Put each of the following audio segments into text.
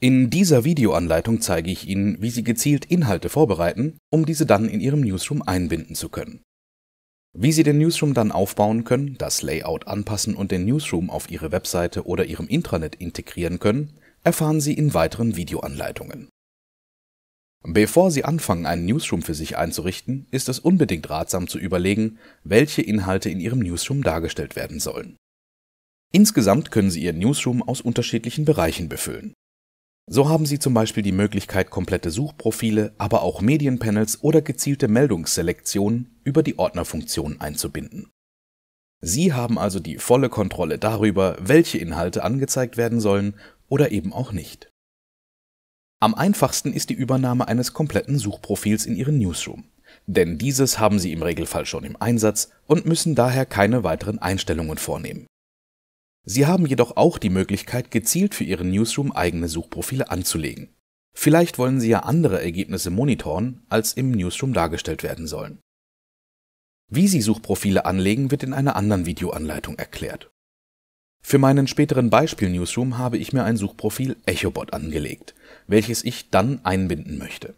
In dieser Videoanleitung zeige ich Ihnen, wie Sie gezielt Inhalte vorbereiten, um diese dann in Ihrem Newsroom einbinden zu können. Wie Sie den Newsroom dann aufbauen können, das Layout anpassen und den Newsroom auf Ihre Webseite oder Ihrem Intranet integrieren können, erfahren Sie in weiteren Videoanleitungen. Bevor Sie anfangen, einen Newsroom für sich einzurichten, ist es unbedingt ratsam zu überlegen, welche Inhalte in Ihrem Newsroom dargestellt werden sollen. Insgesamt können Sie Ihren Newsroom aus unterschiedlichen Bereichen befüllen. So haben Sie zum Beispiel die Möglichkeit, komplette Suchprofile, aber auch Medienpanels oder gezielte Meldungsselektionen über die Ordnerfunktion einzubinden. Sie haben also die volle Kontrolle darüber, welche Inhalte angezeigt werden sollen oder eben auch nicht. Am einfachsten ist die Übernahme eines kompletten Suchprofils in Ihren Newsroom, denn dieses haben Sie im Regelfall schon im Einsatz und müssen daher keine weiteren Einstellungen vornehmen. Sie haben jedoch auch die Möglichkeit, gezielt für Ihren Newsroom eigene Suchprofile anzulegen. Vielleicht wollen Sie ja andere Ergebnisse monitoren, als im Newsroom dargestellt werden sollen. Wie Sie Suchprofile anlegen, wird in einer anderen Videoanleitung erklärt. Für meinen späteren Beispiel-Newsroom habe ich mir ein Suchprofil EchoBot angelegt, welches ich dann einbinden möchte.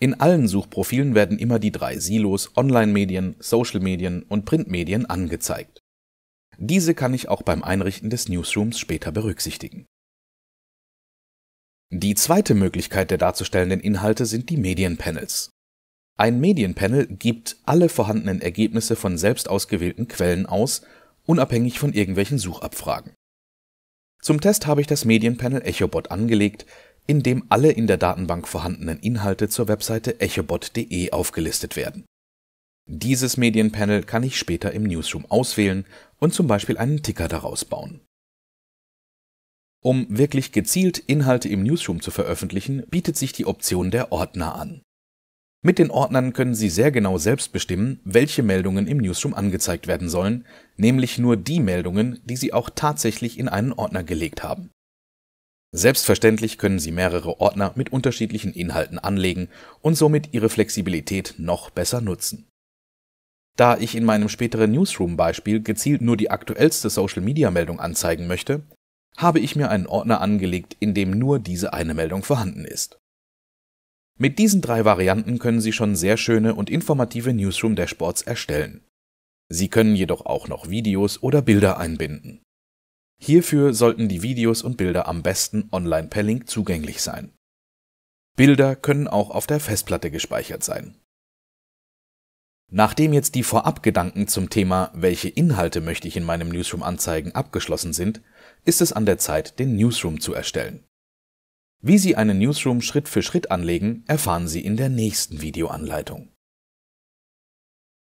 In allen Suchprofilen werden immer die drei Silos Online-Medien, Social-Medien und Printmedien angezeigt. Diese kann ich auch beim Einrichten des Newsrooms später berücksichtigen. Die zweite Möglichkeit der darzustellenden Inhalte sind die Medienpanels. Ein Medienpanel gibt alle vorhandenen Ergebnisse von selbst ausgewählten Quellen aus, unabhängig von irgendwelchen Suchabfragen. Zum Test habe ich das Medienpanel EchoBot angelegt, in dem alle in der Datenbank vorhandenen Inhalte zur Webseite echobot.de aufgelistet werden. Dieses Medienpanel kann ich später im Newsroom auswählen und zum Beispiel einen Ticker daraus bauen. Um wirklich gezielt Inhalte im Newsroom zu veröffentlichen, bietet sich die Option der Ordner an. Mit den Ordnern können Sie sehr genau selbst bestimmen, welche Meldungen im Newsroom angezeigt werden sollen, nämlich nur die Meldungen, die Sie auch tatsächlich in einen Ordner gelegt haben. Selbstverständlich können Sie mehrere Ordner mit unterschiedlichen Inhalten anlegen und somit Ihre Flexibilität noch besser nutzen. Da ich in meinem späteren Newsroom-Beispiel gezielt nur die aktuellste Social-Media-Meldung anzeigen möchte, habe ich mir einen Ordner angelegt, in dem nur diese eine Meldung vorhanden ist. Mit diesen drei Varianten können Sie schon sehr schöne und informative Newsroom-Dashboards erstellen. Sie können jedoch auch noch Videos oder Bilder einbinden. Hierfür sollten die Videos und Bilder am besten online per Link zugänglich sein. Bilder können auch auf der Festplatte gespeichert sein Nachdem jetzt die Vorabgedanken zum Thema, welche Inhalte möchte ich in meinem Newsroom anzeigen, abgeschlossen sind, ist es an der Zeit, den Newsroom zu erstellen. Wie Sie einen Newsroom Schritt für Schritt anlegen, erfahren Sie in der nächsten Videoanleitung.